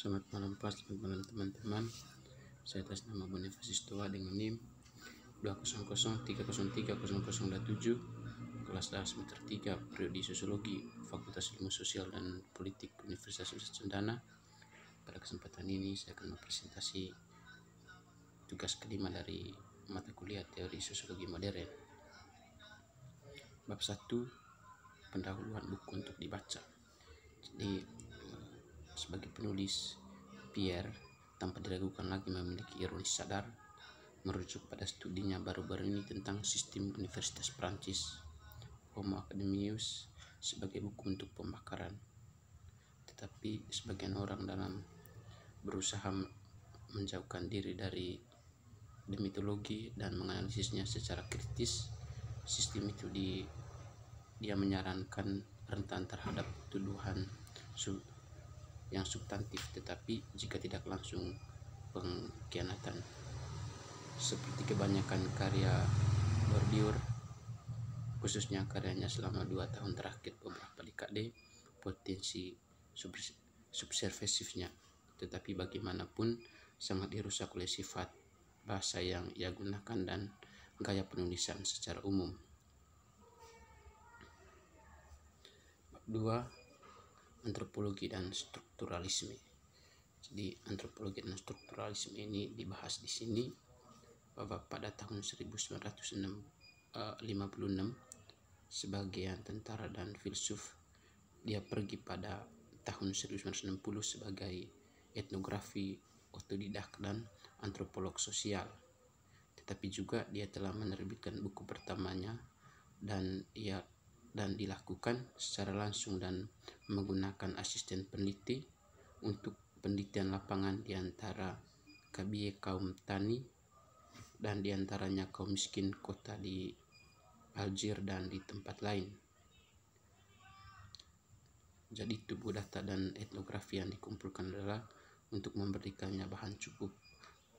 Selamat malam Pak, selamat malam teman-teman. Saya atas nama Universitas Tua dengan NIM 200303007 kelas dasar semester 3 periode Sosiologi Fakultas Ilmu Sosial dan Politik Universitas Universitas Cendana. Pada kesempatan ini saya akan mempresentasi tugas kelima dari mata kuliah teori sosiologi modern. Bab 1 pendahuluan buku untuk dibaca. Jadi sebagai penulis Pierre tanpa diragukan lagi memiliki ironis sadar merujuk pada studinya baru-baru ini tentang sistem Universitas Prancis Homo Academius sebagai buku untuk pembakaran tetapi sebagian orang dalam berusaha menjauhkan diri dari demitologi dan menganalisisnya secara kritis sistem itu di dia menyarankan rentan terhadap tuduhan yang substantif tetapi jika tidak langsung pengkhianatan seperti kebanyakan karya Bordiur khususnya karyanya selama dua tahun terakhir beberapa dekade potensi subs tetapi bagaimanapun sangat dirusak oleh sifat bahasa yang ia gunakan dan gaya penulisan secara umum dua antropologi dan struktur strukturalisme. Jadi antropologi dan strukturalisme ini dibahas di sini bahwa pada tahun 1956 eh, sebagian tentara dan filsuf dia pergi pada tahun 1960 sebagai etnografi otodidak dan antropolog sosial tetapi juga dia telah menerbitkan buku pertamanya dan ia dan dilakukan secara langsung dan menggunakan asisten peneliti untuk penelitian lapangan di antara kabie kaum tani dan diantaranya kaum miskin kota di aljir dan di tempat lain. Jadi tubuh data dan etnografi yang dikumpulkan adalah untuk memberikannya bahan cukup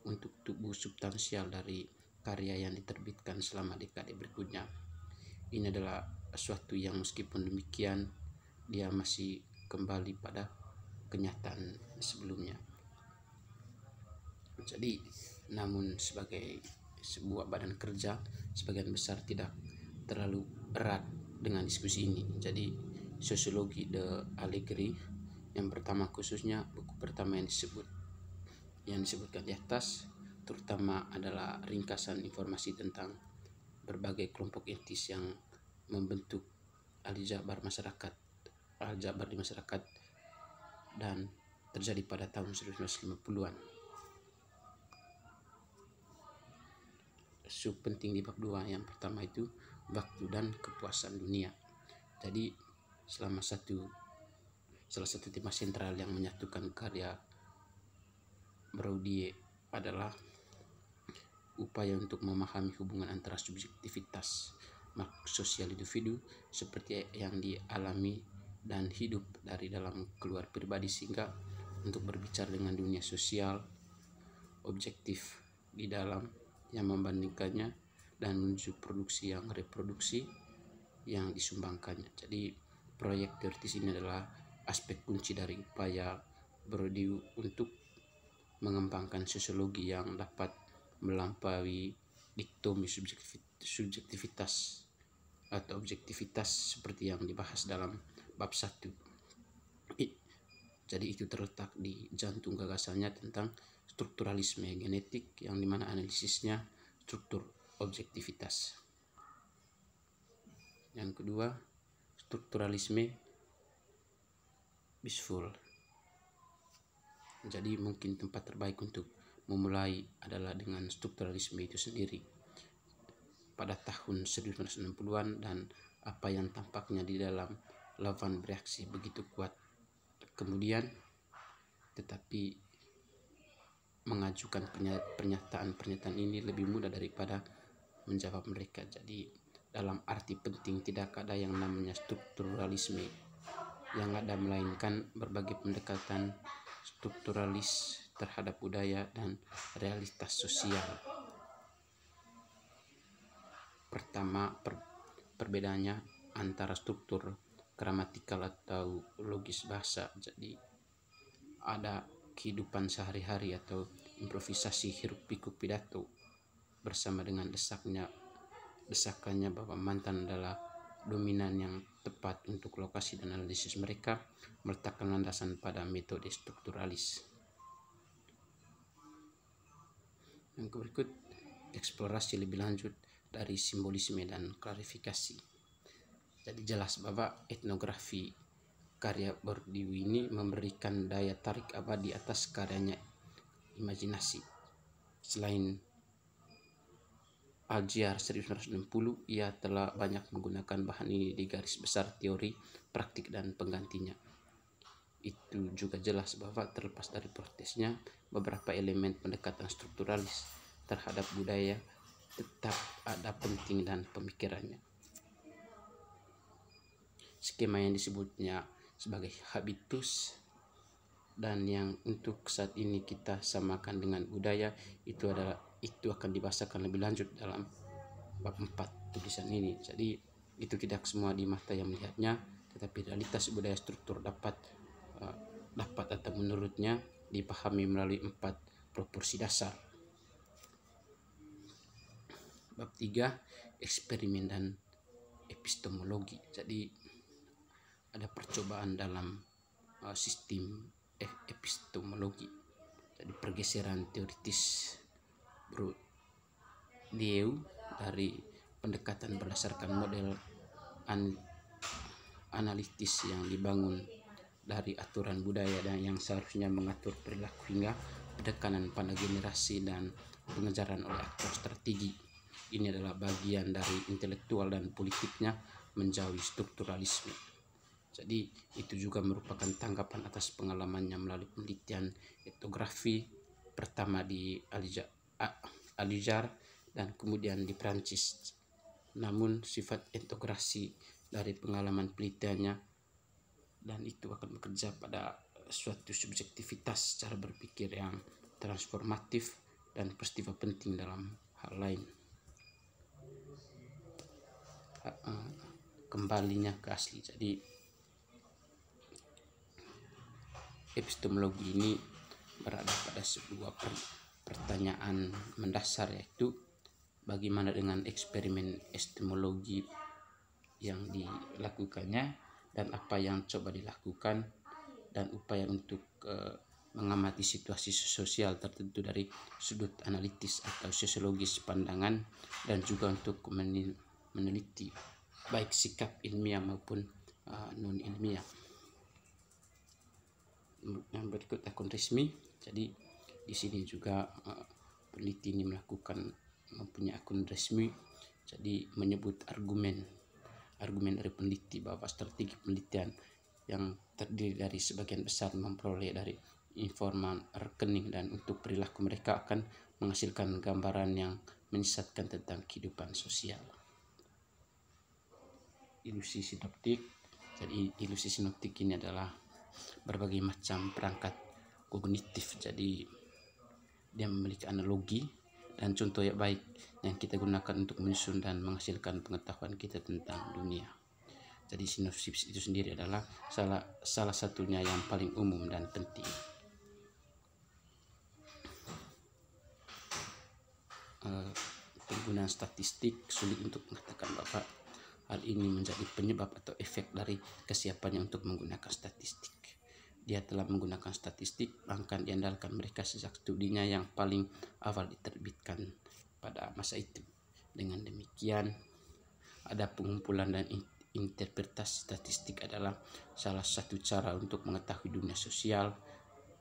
untuk tubuh substansial dari karya yang diterbitkan selama dekade berikutnya. Ini adalah sesuatu yang meskipun demikian dia masih kembali pada kenyataan sebelumnya jadi namun sebagai sebuah badan kerja sebagian besar tidak terlalu erat dengan diskusi ini jadi sosiologi the allegory yang pertama khususnya buku pertama yang disebut yang disebutkan di atas terutama adalah ringkasan informasi tentang berbagai kelompok etis yang membentuk aljabar masyarakat aljabar di masyarakat dan terjadi pada tahun 1950-an. Sub penting di bab 2 yang pertama itu waktu dan kepuasan dunia. Jadi selama satu salah satu tema sentral yang menyatukan karya Brodie adalah upaya untuk memahami hubungan antara subjektivitas sosial individu seperti yang dialami dan hidup dari dalam keluar pribadi sehingga untuk berbicara dengan dunia sosial objektif di dalam yang membandingkannya dan menuju produksi yang reproduksi yang disumbangkannya. Jadi proyek Dirtis ini adalah aspek kunci dari upaya Brody untuk mengembangkan sosiologi yang dapat melampaui diktomi subjektivitas subjektivitas atau objektivitas seperti yang dibahas dalam bab satu, Jadi itu terletak di jantung gagasannya tentang strukturalisme genetik yang dimana analisisnya struktur objektivitas. Yang kedua, strukturalisme bisful, Jadi mungkin tempat terbaik untuk memulai adalah dengan strukturalisme itu sendiri pada tahun 1960-an dan apa yang tampaknya di dalam lawan bereaksi begitu kuat. Kemudian tetapi mengajukan pernyataan-pernyataan ini lebih mudah daripada menjawab mereka. Jadi dalam arti penting tidak ada yang namanya strukturalisme yang ada melainkan berbagai pendekatan strukturalis terhadap budaya dan realitas sosial. Pertama, per, perbedaannya antara struktur gramatikal atau logis bahasa. Jadi ada kehidupan sehari-hari atau improvisasi hirup pikuk pidato bersama dengan desaknya desakannya bahwa mantan adalah dominan yang tepat untuk lokasi dan analisis mereka meletakkan landasan pada metode strukturalis. Yang berikut eksplorasi lebih lanjut dari simbolisme dan klarifikasi. Jadi jelas bahwa etnografi karya Bordiwi ini memberikan daya tarik apa di atas karyanya imajinasi. Selain Aljiar 1960, ia telah banyak menggunakan bahan ini di garis besar teori, praktik, dan penggantinya. Itu juga jelas bahwa terlepas dari protesnya, beberapa elemen pendekatan strukturalis terhadap budaya tetap ada penting dan pemikirannya. Skema yang disebutnya sebagai habitus dan yang untuk saat ini kita samakan dengan budaya itu adalah itu akan dibahasakan lebih lanjut dalam bab 4 tulisan ini. Jadi itu tidak semua di mata yang melihatnya, tetapi realitas budaya struktur dapat eh, dapat atau menurutnya dipahami melalui empat proporsi dasar bab 3 eksperimen dan epistemologi jadi ada percobaan dalam uh, sistem e-, epistemologi jadi pergeseran teoritis bro Dieu dari pendekatan berdasarkan model an analitis yang dibangun dari aturan budaya dan yang seharusnya mengatur perilaku hingga penekanan pada generasi dan pengejaran oleh aktor strategi ini adalah bagian dari intelektual dan politiknya menjauhi strukturalisme. Jadi itu juga merupakan tanggapan atas pengalamannya melalui penelitian etografi pertama di Alijar dan kemudian di Prancis. Namun sifat etografi dari pengalaman penelitiannya dan itu akan bekerja pada suatu subjektivitas cara berpikir yang transformatif dan peristiwa penting dalam hal lain kembalinya ke asli jadi epistemologi ini berada pada sebuah pertanyaan mendasar yaitu bagaimana dengan eksperimen epistemologi yang dilakukannya dan apa yang coba dilakukan dan upaya untuk eh, mengamati situasi sosial tertentu dari sudut analitis atau sosiologis pandangan dan juga untuk menilai meneliti baik sikap ilmiah maupun uh, non ilmiah yang berikut akun resmi jadi di sini juga uh, peneliti ini melakukan mempunyai akun resmi jadi menyebut argumen argumen dari peneliti bahwa strategi penelitian yang terdiri dari sebagian besar memperoleh dari informan rekening dan untuk perilaku mereka akan menghasilkan gambaran yang menyesatkan tentang kehidupan sosial ilusi sinoptik jadi ilusi sinoptik ini adalah berbagai macam perangkat kognitif jadi dia memiliki analogi dan contoh yang baik yang kita gunakan untuk menyusun dan menghasilkan pengetahuan kita tentang dunia jadi sinopsis itu sendiri adalah salah salah satunya yang paling umum dan penting eh, penggunaan statistik sulit untuk mengatakan bapak Hal ini menjadi penyebab atau efek dari kesiapannya untuk menggunakan statistik. Dia telah menggunakan statistik bahkan diandalkan mereka sejak studinya yang paling awal diterbitkan pada masa itu. Dengan demikian, ada pengumpulan dan interpretasi statistik adalah salah satu cara untuk mengetahui dunia sosial.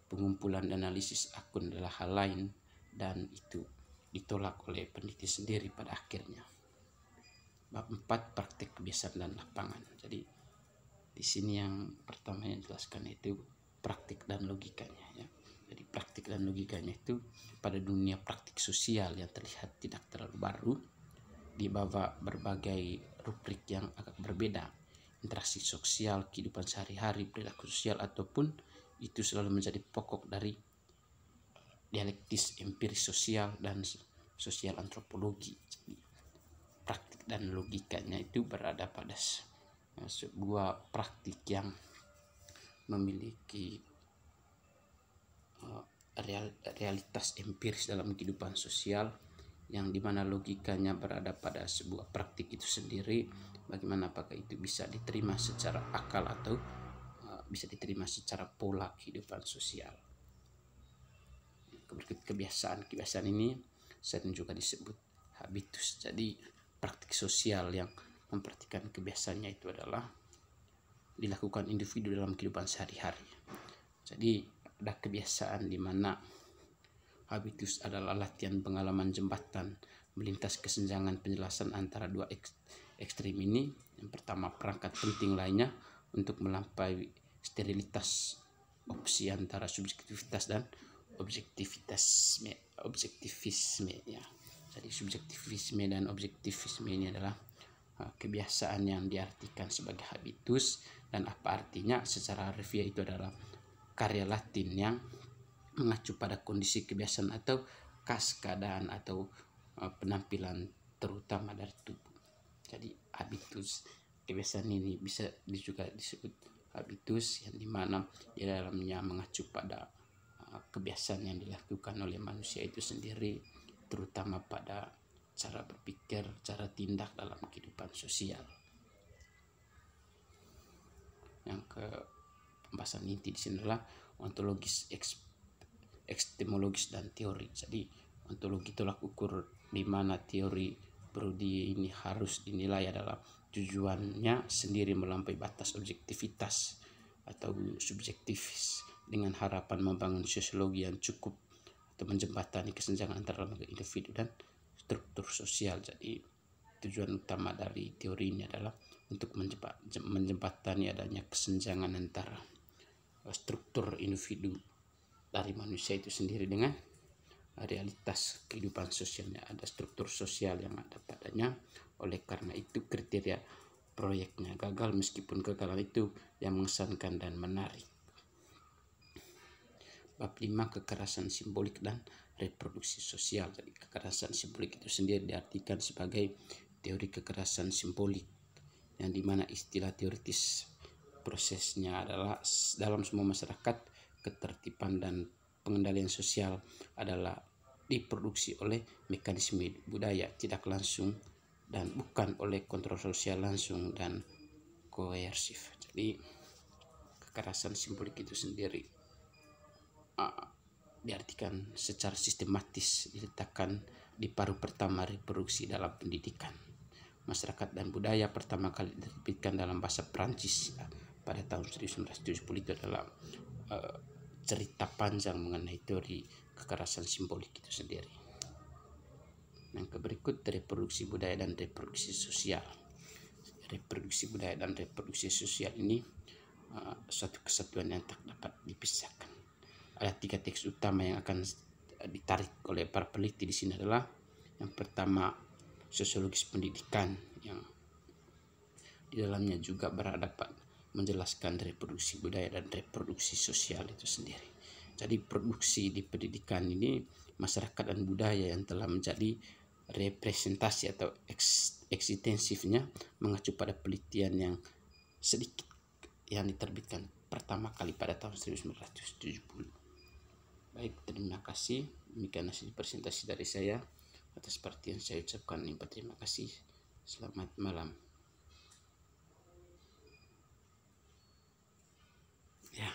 Pengumpulan dan analisis akun adalah hal lain dan itu ditolak oleh peneliti sendiri pada akhirnya bab 4 praktik kebiasaan dan lapangan. Jadi di sini yang pertama yang dijelaskan itu praktik dan logikanya ya. Jadi praktik dan logikanya itu pada dunia praktik sosial yang terlihat tidak terlalu baru di bawah berbagai rubrik yang agak berbeda. Interaksi sosial, kehidupan sehari-hari, perilaku sosial ataupun itu selalu menjadi pokok dari eh, dialektis empiris sosial dan sosial antropologi. Jadi, praktik dan logikanya itu berada pada eh, sebuah praktik yang memiliki eh, real, realitas empiris dalam kehidupan sosial yang dimana logikanya berada pada sebuah praktik itu sendiri bagaimana apakah itu bisa diterima secara akal atau eh, bisa diterima secara pola kehidupan sosial kebiasaan-kebiasaan ini sering juga disebut habitus jadi praktik sosial yang memperhatikan kebiasaannya itu adalah dilakukan individu dalam kehidupan sehari-hari. Jadi ada kebiasaan di mana habitus adalah latihan pengalaman jembatan melintas kesenjangan penjelasan antara dua ek ekstrim ini. Yang pertama perangkat penting lainnya untuk melampaui sterilitas opsi antara subjektivitas dan objektivitas objektivisme ya jadi subjektivisme dan objektivisme ini adalah eh, kebiasaan yang diartikan sebagai habitus dan apa artinya secara harfiah itu adalah karya Latin yang mengacu pada kondisi kebiasaan atau khas atau eh, penampilan terutama dari tubuh. Jadi habitus kebiasaan ini bisa juga disebut habitus yang dimana di dalamnya mengacu pada eh, kebiasaan yang dilakukan oleh manusia itu sendiri terutama pada cara berpikir, cara tindak dalam kehidupan sosial. Yang ke pembahasan inti di sini adalah ontologis epistemologis dan teori. Jadi ontologi laku ukur di mana teori di ini harus dinilai adalah tujuannya sendiri melampaui batas objektivitas atau subjektivis dengan harapan membangun sosiologi yang cukup atau menjembatani kesenjangan antara lembaga individu dan struktur sosial. Jadi tujuan utama dari teori ini adalah untuk menjembatani adanya kesenjangan antara eh, struktur individu dari manusia itu sendiri dengan realitas kehidupan sosialnya ada struktur sosial yang ada padanya oleh karena itu kriteria proyeknya gagal meskipun kegagalan itu yang mengesankan dan menarik Bab 5 kekerasan simbolik dan reproduksi sosial. Jadi kekerasan simbolik itu sendiri diartikan sebagai teori kekerasan simbolik yang dimana istilah teoritis prosesnya adalah dalam semua masyarakat ketertiban dan pengendalian sosial adalah diproduksi oleh mekanisme budaya tidak langsung dan bukan oleh kontrol sosial langsung dan koersif. Jadi kekerasan simbolik itu sendiri diartikan secara sistematis diletakkan di paruh pertama reproduksi dalam pendidikan masyarakat dan budaya pertama kali diterbitkan dalam bahasa Prancis eh, pada tahun 1970 itu uh, cerita panjang mengenai teori kekerasan simbolik itu sendiri yang keberikut reproduksi budaya dan reproduksi sosial reproduksi budaya dan reproduksi sosial ini uh, suatu kesatuan yang tak dapat dipisahkan ada tiga teks utama yang akan ditarik oleh para peneliti di sini adalah yang pertama sosiologis pendidikan yang di dalamnya juga berhadapan menjelaskan reproduksi budaya dan reproduksi sosial itu sendiri. Jadi produksi di pendidikan ini masyarakat dan budaya yang telah menjadi representasi atau eksistensifnya mengacu pada penelitian yang sedikit yang diterbitkan pertama kali pada tahun 1970. Baik, terima kasih. Demikian hasil presentasi dari saya. Atas perhatian saya ucapkan limpah terima kasih. Selamat malam. Ya.